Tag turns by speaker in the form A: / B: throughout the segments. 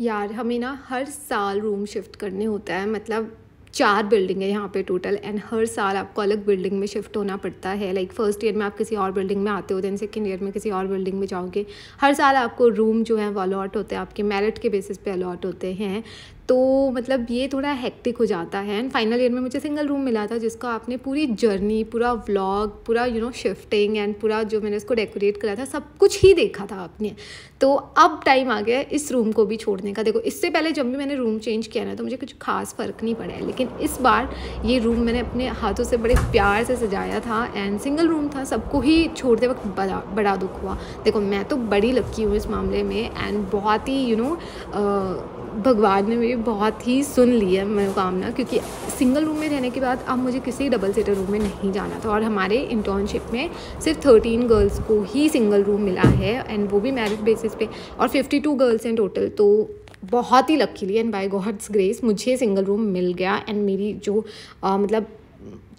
A: यार हमें ना हर साल रूम शिफ्ट करने होता है मतलब चार बिल्डिंग है यहाँ पे टोटल एंड हर साल आपको अलग बिल्डिंग में शिफ्ट होना पड़ता है लाइक फर्स्ट ईयर में आप किसी और बिल्डिंग में आते हो दैन सेकेंड ईयर में किसी और बिल्डिंग में जाओगे हर साल आपको रूम जो है वो अलॉट होते हैं आपके मेरिट के बेसिस पे अलॉट होते हैं तो मतलब ये थोड़ा हेक्टिक हो जाता है एंड फाइनल ईयर में मुझे सिंगल रूम मिला था जिसको आपने पूरी जर्नी पूरा व्लॉग पूरा यू नो शिफ्टिंग एंड पूरा जो मैंने उसको डेकोरेट करा था सब कुछ ही देखा था आपने तो अब टाइम आ गया इस रूम को भी छोड़ने का देखो इससे पहले जब भी मैंने रूम चेंज किया ना तो मुझे कुछ खास फ़र्क नहीं पड़ा है लेकिन इस बार ये रूम मैंने अपने हाथों से बड़े प्यार से सजाया था एंड सिंगल रूम था सबको ही छोड़ते वक्त बड़ा बड़ा दुख हुआ देखो मैं तो बड़ी लक्की हूँ इस मामले में एंड बहुत ही you you know know, uh, भगवान ने मेरी बहुत ही सुन ली है मनोकामना क्योंकि सिंगल रूम में रहने के बाद अब मुझे किसी डबल सीटर रूम में नहीं जाना था और हमारे इंटर्नशिप में सिर्फ थर्टीन गर्ल्स को ही सिंगल रूम मिला है एंड वो भी मैरिज बेसिस पे और फिफ्टी टू गर्ल्स हैं टोटल तो बहुत ही ली एंड बाय गॉड्स ग्रेस मुझे सिंगल रूम मिल गया एंड मेरी जो आ, मतलब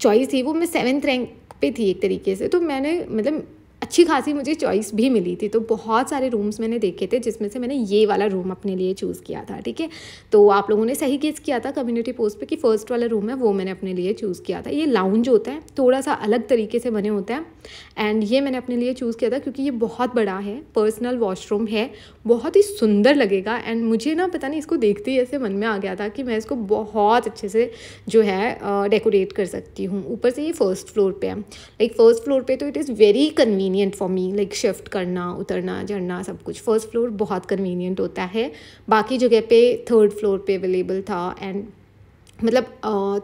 A: चॉइस थी वो मैं सेवन्थ रैंक पे थी एक तरीके से तो मैंने मतलब अच्छी खासी मुझे चॉइस भी मिली थी तो बहुत सारे रूम्स मैंने देखे थे जिसमें से मैंने ये वाला रूम अपने लिए चूज़ किया था ठीक है तो आप लोगों ने सही केस किया था कम्युनिटी पोस्ट पे कि फ़र्स्ट वाला रूम है वो मैंने अपने लिए चूज़ किया था ये लाउंज होता है थोड़ा सा अलग तरीके से बने होते हैं एंड ये मैंने अपने लिए चूज़ किया था क्योंकि ये बहुत बड़ा है पर्सनल वॉशरूम है बहुत ही सुंदर लगेगा एंड मुझे ना पता नहीं इसको देखते ही ऐसे मन में आ गया था कि मैं इसको बहुत अच्छे से जो है डेकोरेट कर सकती हूँ ऊपर से ये फर्स्ट फ्लोर पर है लाइक फर्स्ट फ्लोर पर तो it is very convenient convenient for me like shift करना उतरना चढ़ना सब कुछ फर्स्ट फ्लोर बहुत कन्वीनियंट होता है बाकी जगह पे थर्ड फ्लोर पे अवेलेबल था एंड मतलब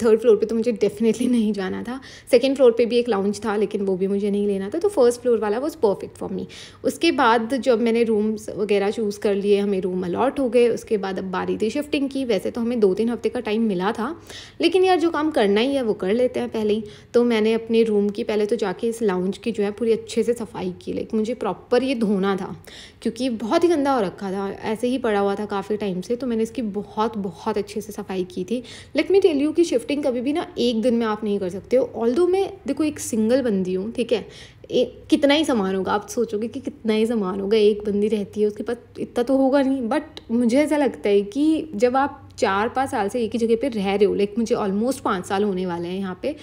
A: थर्ड फ्लोर पे तो मुझे डेफिनेटली नहीं जाना था सेकेंड फ्लोर पे भी एक लाउंज था लेकिन वो भी मुझे नहीं लेना था तो फर्स्ट फ्लोर वाला वॉज परफेक्ट फॉर मी उसके बाद जब मैंने रूम्स वगैरह चूज़ कर लिए हमें रूम अलॉट हो गए उसके बाद अब बारी थी शिफ्टिंग की वैसे तो हमें दो तीन हफ्ते का टाइम मिला था लेकिन यार जो काम करना ही है वो कर लेते हैं पहले ही तो मैंने अपने रूम की पहले तो जाके इस लाउंज की जो है पूरी अच्छे से सफाई की लाइक मुझे प्रॉपर ये धोना था क्योंकि बहुत ही गंदा हो रखा था ऐसे ही पड़ा हुआ था काफ़ी टाइम से तो मैंने इसकी बहुत बहुत अच्छे से सफाई की थी लेट मी टेल यू कि शिफ्टिंग कभी भी ना एक दिन में आप नहीं कर सकते हो ऑल दो मैं देखो एक सिंगल बंदी हूँ ठीक है ए, कितना ही सामान होगा आप सोचोगे कि कितना ही सामान होगा एक बंदी रहती है उसके पास इतना तो होगा नहीं बट मुझे ऐसा लगता है कि जब आप चार पाँच साल से एक ही जगह पे रह रहे हो लाइक मुझे ऑलमोस्ट पाँच साल होने वाले हैं यहाँ पे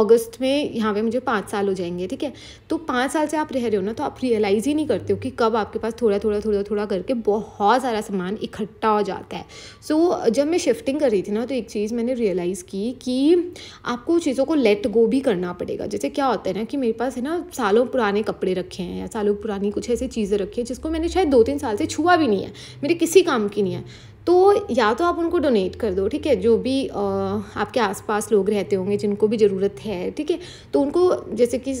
A: अगस्त में यहाँ पे मुझे पाँच साल हो जाएंगे ठीक है तो पाँच साल से आप रह रहे हो ना तो आप रियलाइज़ ही नहीं करते हो कि कब आपके पास थोड़ा थोड़ा थोड़ा थोड़ा करके बहुत सारा सामान इकट्ठा हो जाता है सो so, जब मैं शिफ्टिंग कर रही थी ना तो एक चीज़ मैंने रियलाइज़ की कि आपको चीज़ों को लेट गो भी करना पड़ेगा जैसे क्या होता है ना कि मेरे पास है ना सालों पुराने कपड़े रखे हैं या सालों पुरानी कुछ ऐसी चीज़ें रखी हैं जिसको मैंने शायद दो तीन साल से छुआ भी नहीं है मेरे किसी काम की नहीं है तो या तो आप उनको डोनेट कर दो ठीक है जो भी आ, आपके आसपास लोग रहते होंगे जिनको भी ज़रूरत है ठीक है तो उनको जैसे कि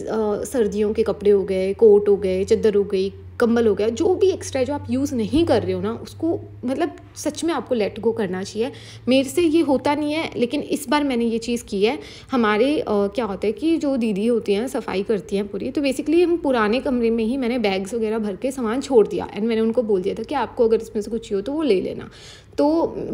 A: सर्दियों के कपड़े हो गए कोट हो गए चद्दर हो गई कंबल हो गया जो भी एक्स्ट्रा जो आप यूज़ नहीं कर रहे हो ना उसको मतलब सच में आपको लेट गो करना चाहिए मेरे से ये होता नहीं है लेकिन इस बार मैंने ये चीज़ की है हमारे आ, क्या होता है कि जो दीदी होती हैं सफाई करती हैं पूरी तो बेसिकली हम पुराने कमरे में ही मैंने बैग्स वगैरह भर के सामान छोड़ दिया एंड मैंने उनको बोल दिया था कि आपको अगर इसमें से कुछ हो तो वो ले लेना तो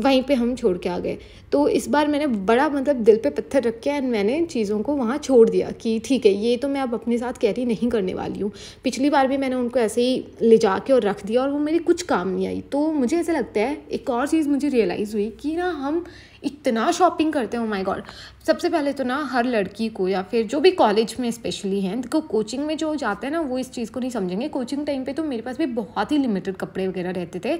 A: वहीं पे हम छोड़ के आ गए तो इस बार मैंने बड़ा मतलब दिल पे पत्थर रख के एंड मैंने चीज़ों को वहाँ छोड़ दिया कि ठीक है ये तो मैं अब अपने साथ कैरी नहीं करने वाली हूँ पिछली बार भी मैंने उनको ऐसे ही ले जा के और रख दिया और वो मेरे कुछ काम नहीं आई तो मुझे ऐसा लगता है एक और चीज़ मुझे रियलाइज़ हुई कि ना हम इतना शॉपिंग करते हैं माई माय गॉड सबसे पहले तो ना हर लड़की को या फिर जो भी कॉलेज में स्पेशली हैं देखो कोचिंग में जो जाते हैं ना वो इस चीज़ को नहीं समझेंगे कोचिंग टाइम पे तो मेरे पास भी बहुत ही लिमिटेड कपड़े वगैरह रहते थे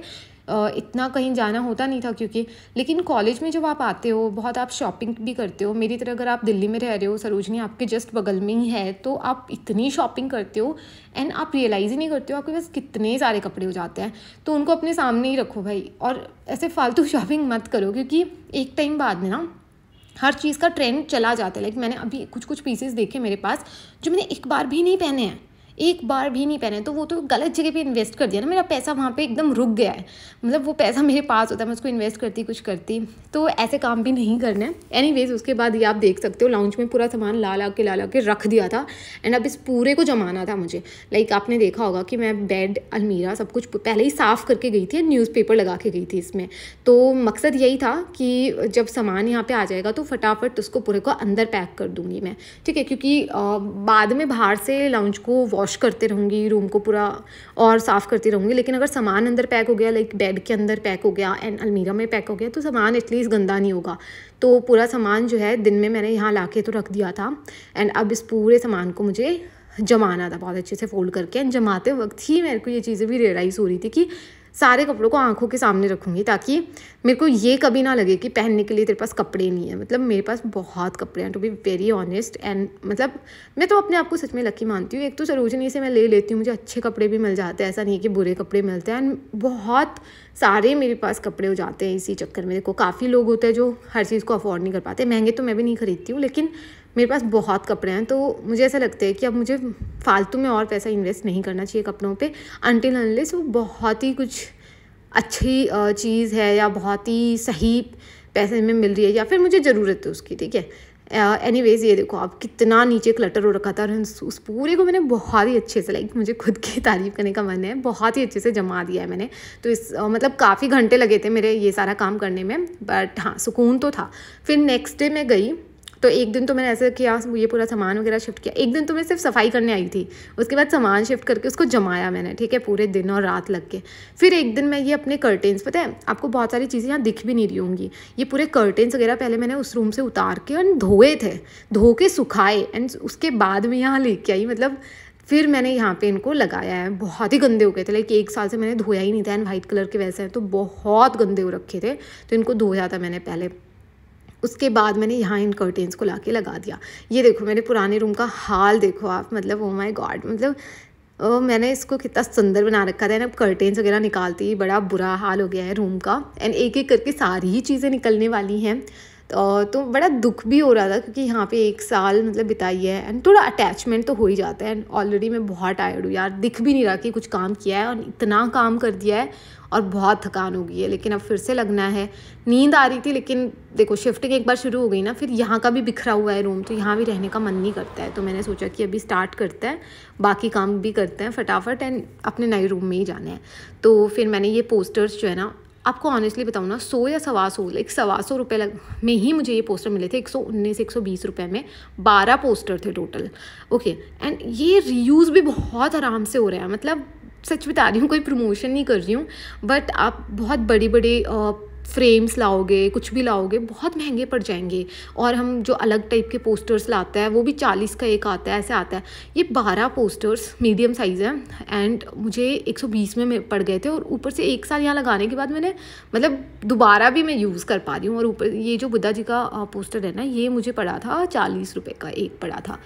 A: इतना कहीं जाना होता नहीं था क्योंकि लेकिन कॉलेज में जब आप आते हो बहुत आप शॉपिंग भी करते हो मेरी तरह अगर आप दिल्ली में रह रहे हो सरोजनी आपके जस्ट बगल में ही है तो आप इतनी शॉपिंग करते हो एंड आप रियलाइज़ ही नहीं करते हो आपके पास कितने सारे कपड़े हो जाते हैं तो उनको अपने सामने ही रखो भाई और ऐसे फालतू शॉपिंग मत करो क्योंकि एक टाइम बाद में ना हर चीज़ का ट्रेंड चला जाता है लाइक मैंने अभी कुछ कुछ पीसेस देखे मेरे पास जो मैंने एक बार भी नहीं पहने हैं एक बार भी नहीं पहने तो वो तो गलत जगह पे इन्वेस्ट कर दिया ना मेरा पैसा वहाँ पे एकदम रुक गया है मतलब वो पैसा मेरे पास होता है मैं उसको इन्वेस्ट करती कुछ करती तो ऐसे काम भी नहीं करना है एनी उसके बाद ये आप देख सकते हो लाउंज में पूरा सामान ला ला के ला ला के रख दिया था एंड अब इस पूरे को जमाना था मुझे लाइक आपने देखा होगा कि मैं बेड अलमीरा सब कुछ पहले ही साफ़ करके गई थी न्यूज़पेपर लगा के गई थी इसमें तो मकसद यही था कि जब सामान यहाँ पर आ जाएगा तो फटाफट उसको पूरे को अंदर पैक कर दूँगी मैं ठीक है क्योंकि बाद में बाहर से लाउंज को वॉश करते रहूँगी रूम को पूरा और साफ़ करती रहूँगी लेकिन अगर सामान अंदर पैक हो गया लाइक बेड के अंदर पैक हो गया एंड अलमीरा में पैक हो गया तो सामान एटलीस्ट गंदा नहीं होगा तो पूरा सामान जो है दिन में मैंने यहाँ ला तो रख दिया था एंड अब इस पूरे सामान को मुझे जमाना था बहुत अच्छे से फोल्ड करके एंड जमाते वक्त ही मेरे को ये चीज़ें भी रियलाइज़ हो रही थी कि सारे कपड़ों को आंखों के सामने रखूंगी ताकि मेरे को ये कभी ना लगे कि पहनने के लिए तेरे पास कपड़े नहीं है मतलब मेरे पास बहुत कपड़े हैं to be very honest and मतलब मैं तो अपने आप को सच में लकी मानती हूँ एक तो सरोजनी से मैं ले लेती हूँ मुझे अच्छे कपड़े भी मिल जाते हैं ऐसा नहीं है कि बुरे कपड़े मिलते हैं एंड बहुत सारे मेरे पास कपड़े हो जाते हैं इसी चक्कर में देखो काफ़ी लोग होते हैं जो हर चीज़ को अफोर्ड नहीं कर पाते महंगे तो मैं भी नहीं खरीदती हूँ लेकिन मेरे पास बहुत कपड़े हैं तो मुझे ऐसा लगता है कि अब मुझे फालतू में और पैसा इन्वेस्ट नहीं करना चाहिए कपड़ों पे अनटिल अनलेस वो बहुत ही कुछ अच्छी चीज़ है या बहुत ही सही पैसे में मिल रही है या फिर मुझे ज़रूरत है उसकी ठीक है एनी uh, वेज़ ये देखो आप कितना नीचे क्लटर हो रखा था और उस पूरे को मैंने बहुत ही अच्छे से लाइक मुझे खुद की तारीफ़ करने का मन है बहुत ही अच्छे से जमा दिया है मैंने तो इस uh, मतलब काफ़ी घंटे लगे थे मेरे ये सारा काम करने में बट हाँ सुकून तो था फिर नेक्स्ट डे मैं गई तो एक दिन तो मैंने ऐसे किया ये पूरा सामान वगैरह शिफ्ट किया एक दिन तो मैं सिर्फ सफाई करने आई थी उसके बाद सामान शिफ्ट करके उसको जमाया मैंने ठीक है पूरे दिन और रात लग के फिर एक दिन मैं ये अपने कर्टेंस पता है आपको बहुत सारी चीज़ें यहाँ दिख भी नहीं रही होंगी ये पूरे कर्टेंस वगैरह पहले मैंने उस रूम से उतार के और धोए थे धो के सुखाए एंड उसके बाद में यहाँ लेके आई मतलब फिर मैंने यहाँ पे इनको लगाया है बहुत ही गंदे हो गए थे लाइक एक साल से मैंने धोया ही नहीं था एंड वाइट कलर के वैसे हैं तो बहुत गंदे हो रखे थे तो इनको धोया था मैंने पहले उसके बाद मैंने यहाँ इन कर्टेंस को ला के लगा दिया ये देखो मेरे पुराने रूम का हाल देखो आप मतलब ओ माई गॉड मतलब ओ, मैंने इसको कितना सुंदर बना रखा था ना कर्टेंस वगैरह निकालती बड़ा बुरा हाल हो गया है रूम का एंड एक एक करके सारी ही चीज़ें निकलने वाली हैं तो बड़ा दुख भी हो रहा था क्योंकि यहाँ पे एक साल मतलब बिताई है एंड थोड़ा अटैचमेंट तो हो ही जाता है एंड ऑलरेडी मैं बहुत टायर्ड हूँ यार दिख भी नहीं रहा कि कुछ काम किया है और इतना काम कर दिया है और बहुत थकान हो गई है लेकिन अब फिर से लगना है नींद आ रही थी लेकिन देखो शिफ्टिंग एक बार शुरू हो गई ना फिर यहाँ का भी बिखरा हुआ है रूम तो यहाँ भी रहने का मन नहीं करता है तो मैंने सोचा कि अभी स्टार्ट करते हैं बाकी काम भी करते हैं फटाफट एंड अपने नए रूम में ही जाने हैं तो फिर मैंने ये पोस्टर्स जो है ना आपको ऑनेस्टली बताऊँ ना सौ या सवा सौ लाइक सवा सौ रुपये लग में ही मुझे ये पोस्टर मिले थे एक सौ उन्नीस एक सौ बीस रुपये में बारह पोस्टर थे टोटल ओके एंड ये रीयूज़ भी बहुत आराम से हो रहा है मतलब सच बता रही हूँ कोई प्रमोशन नहीं कर रही हूँ बट आप बहुत बड़े बड़े फ्रेम्स लाओगे कुछ भी लाओगे बहुत महंगे पड़ जाएंगे और हम जो अलग टाइप के पोस्टर्स लाते हैं वो भी चालीस का एक आता है ऐसे आता है ये बारह पोस्टर्स मीडियम साइज़ है एंड मुझे एक सौ बीस में पड़ गए थे और ऊपर से एक साल यहाँ लगाने के बाद मैंने मतलब दोबारा भी मैं यूज़ कर पा रही हूँ और ऊपर ये जो बुद्धा जी का पोस्टर है ना ये मुझे पड़ा था चालीस रुपये का एक पड़ा था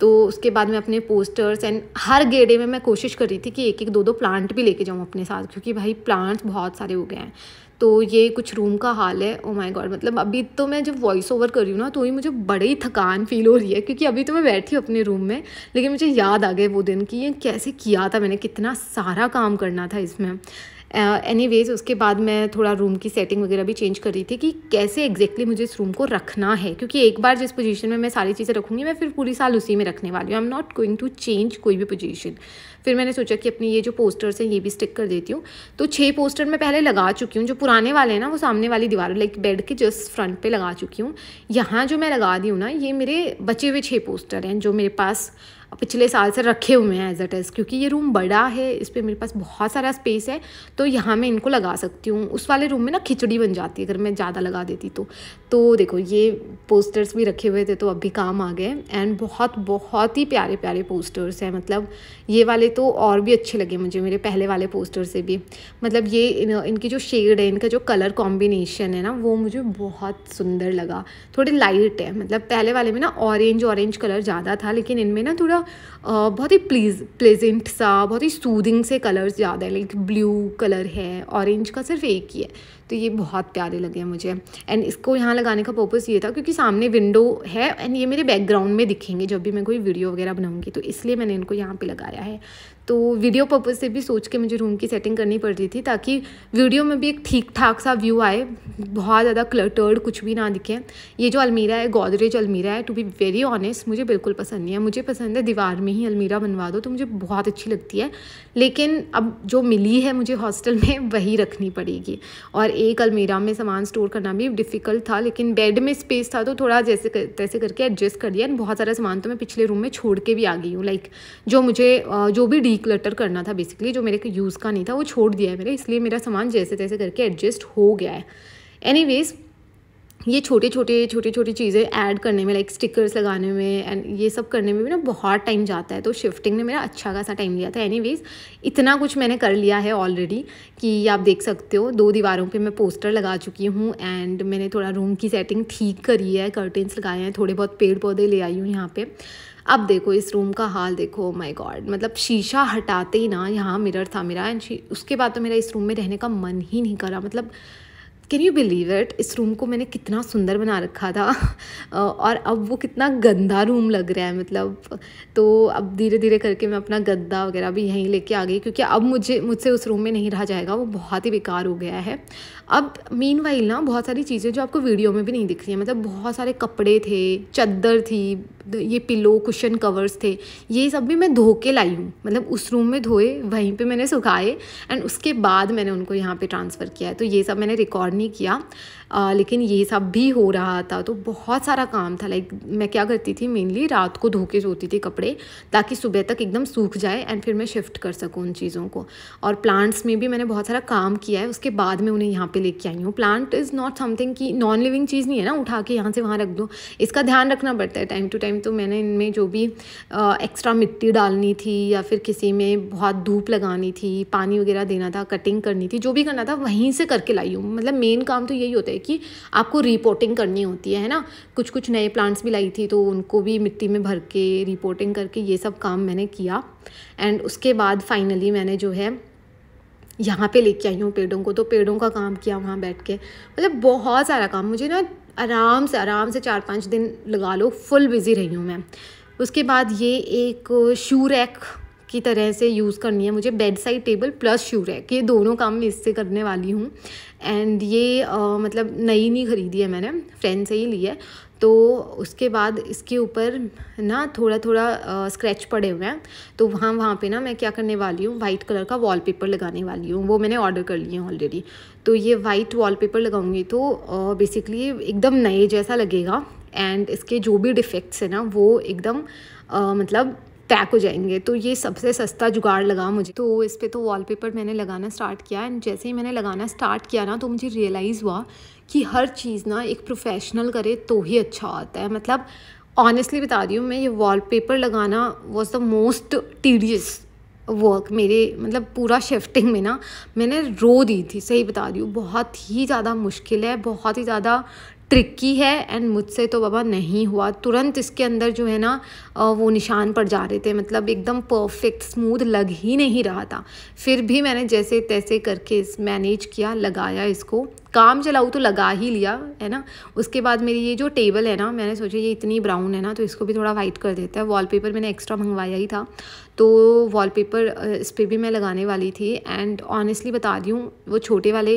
A: तो उसके बाद मैं अपने पोस्टर्स एंड हर गेडे में मैं कोशिश कर रही थी कि एक एक दो दो प्लांट भी लेके जाऊँ अपने साथ क्योंकि भाई प्लांट्स बहुत सारे हो गए हैं तो ये कुछ रूम का हाल है ओ माय गॉड मतलब अभी तो मैं जब वॉइस ओवर कर रही हूँ ना तो ही मुझे बड़े ही थकान फील हो रही है क्योंकि अभी तो मैं बैठी हूँ अपने रूम में लेकिन मुझे याद आ गए वो दिन कि ये कैसे किया था मैंने कितना सारा काम करना था इसमें एनी uh, वेज़ उसके बाद मैं थोड़ा रूम की सेटिंग वगैरह भी चेंज कर रही थी कि कैसे एग्जैक्टली मुझे इस रूम को रखना है क्योंकि एक बार जिस पोजीशन में मैं सारी चीज़ें रखूँगी मैं फिर पूरी साल उसी में रखने वाली हूँ I am not going to change कोई भी पोजीशन फिर मैंने सोचा कि अपनी ये जो पोस्टर्स हैं ये भी स्टिक कर देती हूँ तो छः पोस्टर मैं पहले लगा चुकी हूँ जो पुराने वाले हैं ना वो सामने वाली दीवार लाइक बेड के जस्ट फ्रंट पर लगा चुकी हूँ यहाँ जो मैं लगा दी हूँ ना ये मेरे बचे हुए छः पोस्टर हैं जो मेरे पास पिछले साल से रखे हुए हैं एज अ टेस्ट क्योंकि ये रूम बड़ा है इस पर मेरे पास बहुत सारा स्पेस है तो यहाँ मैं इनको लगा सकती हूँ उस वाले रूम में ना खिचड़ी बन जाती है अगर मैं ज़्यादा लगा देती तो तो देखो ये पोस्टर्स भी रखे हुए थे तो अब भी काम आ गए एंड बहुत बहुत ही प्यारे प्यारे पोस्टर्स हैं मतलब ये वाले तो और भी अच्छे लगे मुझे मेरे पहले वाले पोस्टर से भी मतलब ये इन, इनकी जो शेड है इनका जो कलर कॉम्बिनेशन है ना वो मुझे बहुत सुंदर लगा थोड़े लाइट है मतलब पहले वाले में ना ऑरेंज ऑरेंज कलर ज़्यादा था लेकिन इनमें ना थोड़ा बहुत ही प्लीज प्लेजेंट सा बहुत ही सूदिंग से कलर्स ज़्यादा है लाइक ब्लू कलर है ऑरेंज का सिर्फ एक ही है तो ये बहुत प्यारे लगे मुझे एंड इसको यहाँ लगाने का पर्पस ये था क्योंकि सामने विंडो है एंड ये मेरे बैकग्राउंड में दिखेंगे जब भी मैं कोई वीडियो वगैरह बनाऊंगी तो इसलिए मैंने इनको यहाँ पे लगाया है तो वीडियो पर्पज़ से भी सोच के मुझे रूम की सेटिंग करनी पड़ रही थी ताकि वीडियो में भी एक ठीक ठाक सा व्यू आए बहुत ज़्यादा क्लटर्ड कुछ भी ना दिखे ये जो अलमीरा है गोदरेज अलमीरा है टू बी वेरी ऑनेस्ट मुझे बिल्कुल पसंद नहीं है मुझे पसंद है दीवार में ही अलमीरा बनवा दो तो मुझे बहुत अच्छी लगती है लेकिन अब जो मिली है मुझे हॉस्टल में वही रखनी पड़ेगी और एक अलमीरा में सामान स्टोर करना भी डिफ़िकल्ट था लेकिन बेड में स्पेस था तो थोड़ा जैसे कर, तैसे करके एडजस्ट कर दिया बहुत सारा सामान तो मैं पिछले रूम में छोड़ के भी आ गई हूँ लाइक जो मुझे जो भी डी डीक्लटर करना था बेसिकली जो मेरे को यूज़ का नहीं था वो छोड़ दिया है मेरे इसलिए मेरा सामान जैसे तैसे करके एडजस्ट हो गया है एनी ये छोटे छोटे छोटी छोटी चीज़ें ऐड करने में लाइक स्टिकर्स लगाने में एंड ये सब करने में भी ना बहुत टाइम जाता है तो शिफ्टिंग ने मेरा अच्छा खासा टाइम लिया था एनी इतना कुछ मैंने कर लिया है ऑलरेडी कि आप देख सकते हो दो दीवारों पे मैं पोस्टर लगा चुकी हूँ एंड मैंने थोड़ा रूम की सेटिंग ठीक करी है कर्टेंस लगाए हैं थोड़े बहुत पेड़ पौधे ले आई हूँ यहाँ पर अब देखो इस रूम का हाल देखो माय oh गॉड मतलब शीशा हटाते ही ना यहाँ मिरर था मेरा एंड उसके बाद तो मेरा इस रूम में रहने का मन ही नहीं करा मतलब कैन यू बिलीव इट इस रूम को मैंने कितना सुंदर बना रखा था और अब वो कितना गंदा रूम लग रहा है मतलब तो अब धीरे धीरे करके मैं अपना गद्दा वगैरह भी यहीं लेके आ गई क्योंकि अब मुझे मुझसे उस रूम में नहीं रहा जाएगा वो बहुत ही बेकार हो गया है अब मीन वाइल ना बहुत सारी चीज़ें जो आपको वीडियो में भी नहीं दिख रही हैं मतलब बहुत सारे कपड़े थे चद्दर थी ये पिलो कुशन कवर्स थे ये सब भी मैं धो के लाई हूँ मतलब उस रूम में धोए वहीं पे मैंने सुखाए एंड उसके बाद मैंने उनको यहाँ पे ट्रांसफ़र किया है तो ये सब मैंने रिकॉर्ड नहीं किया आ, लेकिन ये सब भी हो रहा था तो बहुत सारा काम था लाइक मैं क्या करती थी मेनली रात को धो के सोती थी कपड़े ताकि सुबह तक एकदम सूख जाए एंड फिर मैं शिफ्ट कर सकूँ उन चीज़ों को और प्लांट्स में भी मैंने बहुत सारा काम किया है उसके बाद में उन्हें यहाँ पे लेके आई हूँ प्लांट इज़ नॉट समथिंग की नॉन लिविंग चीज़ नहीं है ना उठा के यहाँ से वहाँ रख दो इसका ध्यान रखना पड़ता है टाइम टू टाइम तो मैंने इनमें जो भी एक्स्ट्रा मिट्टी डालनी थी या फिर किसी में बहुत धूप लगानी थी पानी वगैरह देना था कटिंग करनी थी जो भी करना था वहीं से करके लाई हूँ मतलब मेन काम तो यही होता है कि आपको रिपोर्टिंग करनी होती है ना कुछ कुछ नए प्लांट्स भी लाई थी तो उनको भी मिट्टी में भर के रिपोर्टिंग करके ये सब काम मैंने किया एंड उसके बाद फाइनली मैंने जो है यहाँ पे लेके आई हूँ पेड़ों को तो पेड़ों का काम किया वहाँ बैठ के मतलब बहुत सारा काम मुझे ना आराम से आराम से चार पाँच दिन लगा लो फुल बिज़ी रही हूँ मैं उसके बाद ये एक शू रैक की तरह से यूज़ करनी है मुझे bed side table plus shoe rack ये दोनों काम मैं इससे करने वाली हूँ एंड ये आ, मतलब नई नहीं ख़रीदी है मैंने फ्रेंड से ही ली है तो उसके बाद इसके ऊपर ना थोड़ा थोड़ा स्क्रैच पड़े हुए हैं तो वहाँ वहाँ पे ना मैं क्या करने वाली हूँ वाइट कलर का वॉलपेपर लगाने वाली हूँ वो मैंने ऑर्डर कर लिए हैं ऑलरेडी तो ये वाइट वॉलपेपर लगाऊंगी तो बेसिकली एकदम नए जैसा लगेगा एंड इसके जो भी डिफेक्ट्स हैं ना वो एकदम आ, मतलब क्रैक हो जाएंगे तो ये सबसे सस्ता जुगाड़ लगा मुझे तो इस पर तो वॉलपेपर मैंने लगाना स्टार्ट किया एंड जैसे ही मैंने लगाना स्टार्ट किया ना तो मुझे रियलाइज़ हुआ कि हर चीज़ ना एक प्रोफेशनल करे तो ही अच्छा आता है मतलब ऑनेस्टली बता रही हूँ मैं ये वॉलपेपर लगाना was the most tedious work मेरे मतलब पूरा शिफ्टिंग में ना मैंने रो दी थी सही बता रही हूँ बहुत ही ज़्यादा मुश्किल है बहुत ही ज़्यादा ट्रिकी है एंड मुझसे तो बाबा नहीं हुआ तुरंत इसके अंदर जो है ना वो निशान पड़ जा रहे थे मतलब एकदम परफेक्ट स्मूथ लग ही नहीं रहा था फिर भी मैंने जैसे तैसे करके इस मैनेज किया लगाया इसको काम चलाऊँ तो लगा ही लिया है ना उसके बाद मेरी ये जो टेबल है ना मैंने सोचा ये इतनी ब्राउन है ना तो इसको भी थोड़ा वाइट कर देता है वॉलपेपर मैंने एक्स्ट्रा मंगवाया ही था तो वॉलपेपर इस पर भी मैं लगाने वाली थी एंड ऑनेस्टली बता दी वो छोटे वाले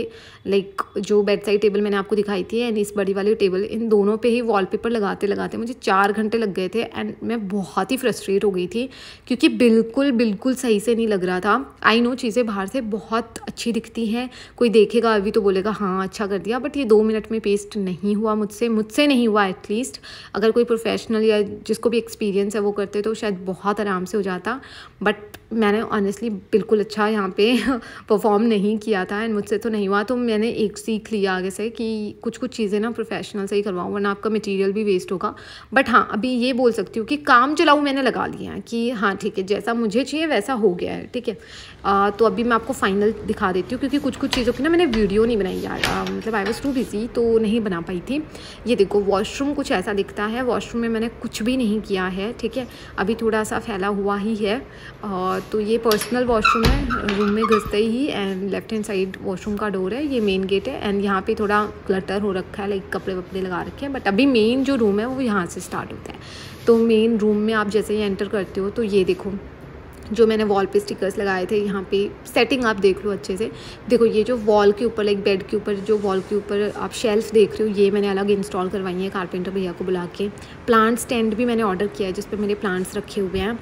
A: लाइक जो बेड साइड टेबल मैंने आपको दिखाई थी एंड इस बड़ी वाली टेबल इन दोनों पे ही वॉलपेपर लगाते लगाते मुझे चार घंटे लग गए थे एंड मैं बहुत ही फ्रस्ट्रेट हो गई थी क्योंकि बिल्कुल बिल्कुल सही से नहीं लग रहा था आई नो चीज़ें बाहर से बहुत अच्छी दिखती हैं कोई देखेगा अभी तो बोलेगा हाँ अच्छा कर दिया बट ये दो मिनट में पेस्ट नहीं हुआ मुझसे मुझसे नहीं हुआ एटलीस्ट अगर कोई प्रोफेशनल या जिसको भी एक्सपीरियंस है वो करते तो शायद बहुत आराम से हो जाता बट मैंने ऑनेस्टली बिल्कुल अच्छा यहाँ पे परफॉर्म नहीं किया था एंड मुझसे तो नहीं हुआ तो मैंने एक सीख लिया आगे से कि कुछ कुछ चीज़ें ना प्रोफेशनल से ही करवाऊँ वरना आपका मटेरियल भी वेस्ट होगा बट हाँ अभी ये बोल सकती हूँ कि काम चलाऊ मैंने लगा लिया है कि हाँ ठीक है जैसा मुझे चाहिए वैसा हो गया है ठीक है आ, तो अभी मैं आपको फाइनल दिखा देती हूँ क्योंकि कुछ कुछ चीज़ों की ना मैंने वीडियो नहीं बनाई यार मतलब आई वॉज टू बिज़ी तो नहीं बना पाई थी ये देखो वॉशरूम कुछ ऐसा दिखता है वॉशरूम में मैंने कुछ भी नहीं किया है ठीक है अभी थोड़ा सा फैला हुआ ही है और तो ये पर्सनल वॉशरूम है रूम में घुसते ही and left hand side washroom का डोर है ये मेन गेट है एंड यहाँ पे थोड़ा क्लटर हो रखा है लाइक कपड़े वपड़े लगा रखे हैं बट अभी मेन जो रूम है वो यहाँ से स्टार्ट होता है तो मेन रूम में आप जैसे ही एंटर करते हो तो ये देखो जो मैंने वॉल पे स्टिकर्स लगाए थे यहाँ पे सेटिंग आप देख लो अच्छे से देखो ये जो वॉल के ऊपर लाइक बेड के ऊपर जो वॉल के ऊपर आप शेल्फ़ देख रहे हो ये मैंने अलग इंस्टॉल करवाई है कारपेंटर भैया को बुला के प्लांट स्टैंड भी मैंने ऑर्डर किया है जिस पर मेरे प्लांट्स रखे हुए हैं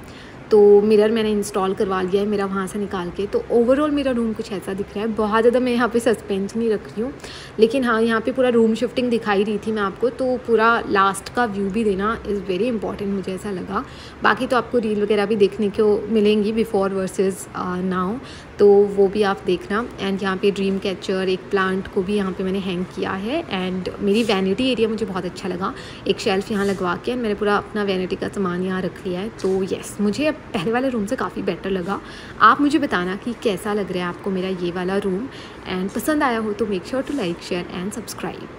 A: तो मिरर मैंने इंस्टॉल करवा लिया है मेरा वहाँ से निकाल के तो ओवरऑल मेरा रूम कुछ ऐसा दिख रहा है बहुत ज़्यादा मैं यहाँ पे सस्पेंस नहीं रख रही हूँ लेकिन हाँ यहाँ पे पूरा रूम शिफ्टिंग दिखाई रही थी मैं आपको तो पूरा लास्ट का व्यू भी देना इज़ वेरी इंपॉर्टेंट मुझे ऐसा लगा बाकी तो आपको रील वगैरह भी देखने को मिलेंगी बिफ़ोर वर्सेज नाउ तो वो भी आप देखना एंड यहाँ पे ड्रीम कैचर एक प्लांट को भी यहाँ पे मैंने हैंग किया है एंड मेरी वैनिटी एरिया मुझे बहुत अच्छा लगा एक शेल्फ़ यहाँ लगवा के एंड मैंने पूरा अपना वैनिटी का सामान यहाँ रख लिया है तो येस मुझे अब पहले वाले रूम से काफ़ी बेटर लगा आप मुझे बताना कि कैसा लग रहा है आपको मेरा ये वाला रूम एंड पसंद आया हो तो make sure to like share and subscribe